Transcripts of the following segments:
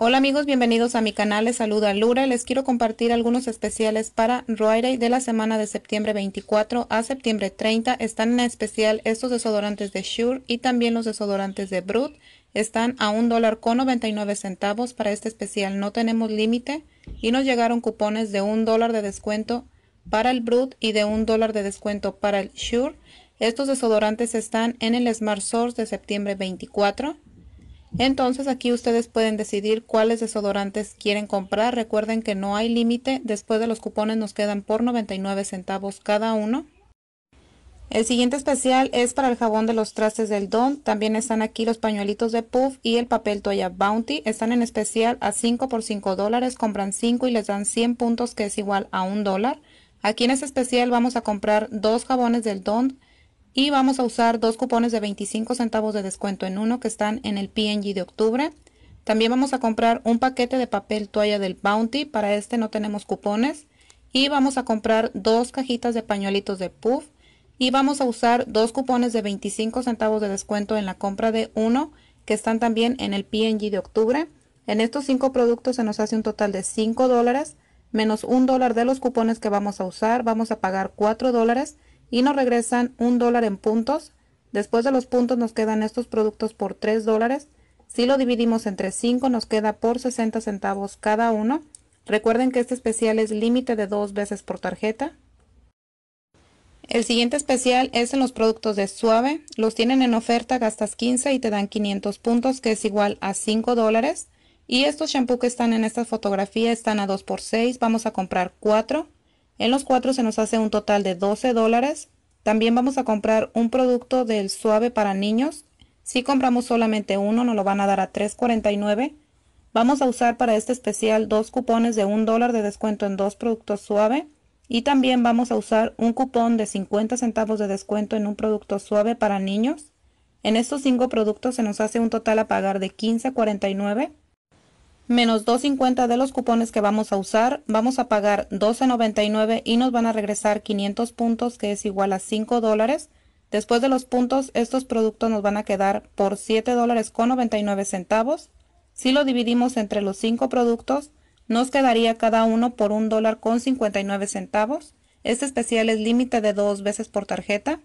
Hola amigos, bienvenidos a mi canal, les saluda Lura. Les quiero compartir algunos especiales para Ruire de la semana de septiembre 24 a septiembre 30. Están en especial estos desodorantes de Shure y también los desodorantes de Brut. Están a un dólar con 99 centavos para este especial. No tenemos límite y nos llegaron cupones de un dólar de descuento para el Brut y de un dólar de descuento para el Shure. Estos desodorantes están en el Smart Source de septiembre 24. Entonces aquí ustedes pueden decidir cuáles desodorantes quieren comprar. Recuerden que no hay límite. Después de los cupones nos quedan por 99 centavos cada uno. El siguiente especial es para el jabón de los trastes del Don. También están aquí los pañuelitos de Puff y el papel toalla Bounty. Están en especial a 5 por 5 dólares. Compran 5 y les dan 100 puntos que es igual a un dólar. Aquí en este especial vamos a comprar dos jabones del Don y vamos a usar dos cupones de 25 centavos de descuento en uno que están en el PNG de octubre. También vamos a comprar un paquete de papel toalla del Bounty. Para este no tenemos cupones. Y vamos a comprar dos cajitas de pañuelitos de Puff. Y vamos a usar dos cupones de 25 centavos de descuento en la compra de uno que están también en el PNG de octubre. En estos cinco productos se nos hace un total de 5 dólares menos un dólar de los cupones que vamos a usar. Vamos a pagar 4 dólares y nos regresan un dólar en puntos. Después de los puntos nos quedan estos productos por 3 dólares. Si lo dividimos entre 5 nos queda por 60 centavos cada uno. Recuerden que este especial es límite de dos veces por tarjeta. El siguiente especial es en los productos de Suave. Los tienen en oferta, gastas 15 y te dan 500 puntos, que es igual a 5 dólares. Y estos shampoo que están en esta fotografía están a 2 por 6. Vamos a comprar 4. En los cuatro se nos hace un total de 12 dólares. También vamos a comprar un producto del suave para niños. Si compramos solamente uno, nos lo van a dar a $3.49. Vamos a usar para este especial dos cupones de un dólar de descuento en dos productos suave. Y también vamos a usar un cupón de 50 centavos de descuento en un producto suave para niños. En estos cinco productos se nos hace un total a pagar de $15.49 menos 2.50 de los cupones que vamos a usar. Vamos a pagar 12.99 y nos van a regresar 500 puntos, que es igual a 5 dólares. Después de los puntos, estos productos nos van a quedar por 7 dólares con 99 centavos. Si lo dividimos entre los 5 productos, nos quedaría cada uno por 1 dólar con 59 centavos. Este especial es límite de dos veces por tarjeta.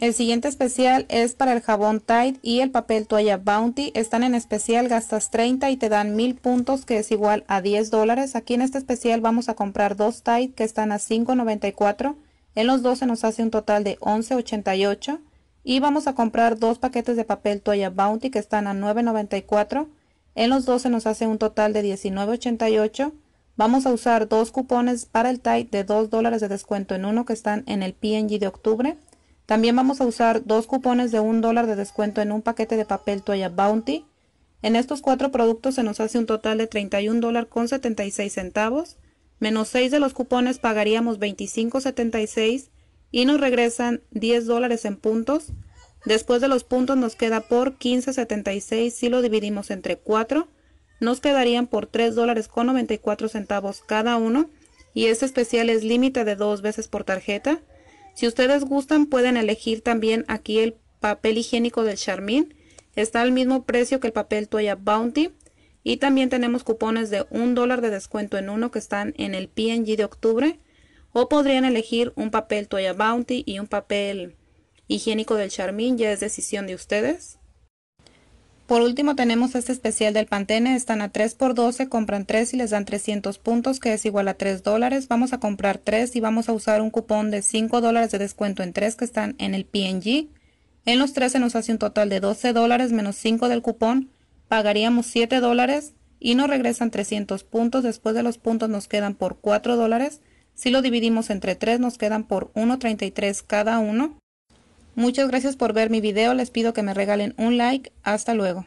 El siguiente especial es para el jabón Tide y el papel toalla Bounty. Están en especial, gastas 30 y te dan 1000 puntos que es igual a 10 dólares. Aquí en este especial vamos a comprar dos Tide que están a 5.94. En los dos se nos hace un total de 11.88. Y vamos a comprar dos paquetes de papel toalla Bounty que están a 9.94. En los dos se nos hace un total de 19.88. Vamos a usar dos cupones para el Tide de 2 dólares de descuento en uno que están en el PNG de octubre. También vamos a usar dos cupones de un dólar de descuento en un paquete de papel toalla Bounty. En estos cuatro productos se nos hace un total de 31 dólar con 76 centavos. Menos 6 de los cupones pagaríamos 25.76 y nos regresan 10 dólares en puntos. Después de los puntos nos queda por 15.76 si lo dividimos entre 4. Nos quedarían por 3 dólares con 94 centavos cada uno. Y este especial es límite de dos veces por tarjeta. Si ustedes gustan pueden elegir también aquí el papel higiénico del Charmin. Está al mismo precio que el papel toalla Bounty. Y también tenemos cupones de un dólar de descuento en uno que están en el PNG de octubre. O podrían elegir un papel toalla Bounty y un papel higiénico del Charmin. Ya es decisión de ustedes. Por último tenemos este especial del Pantene, están a 3 por 12, compran 3 y les dan 300 puntos que es igual a 3 dólares. Vamos a comprar 3 y vamos a usar un cupón de 5 dólares de descuento en 3 que están en el PNG. En los 13 nos hace un total de 12 dólares menos 5 del cupón, pagaríamos 7 dólares y nos regresan 300 puntos. Después de los puntos nos quedan por 4 dólares. Si lo dividimos entre 3 nos quedan por 1.33 cada uno. Muchas gracias por ver mi video, les pido que me regalen un like, hasta luego.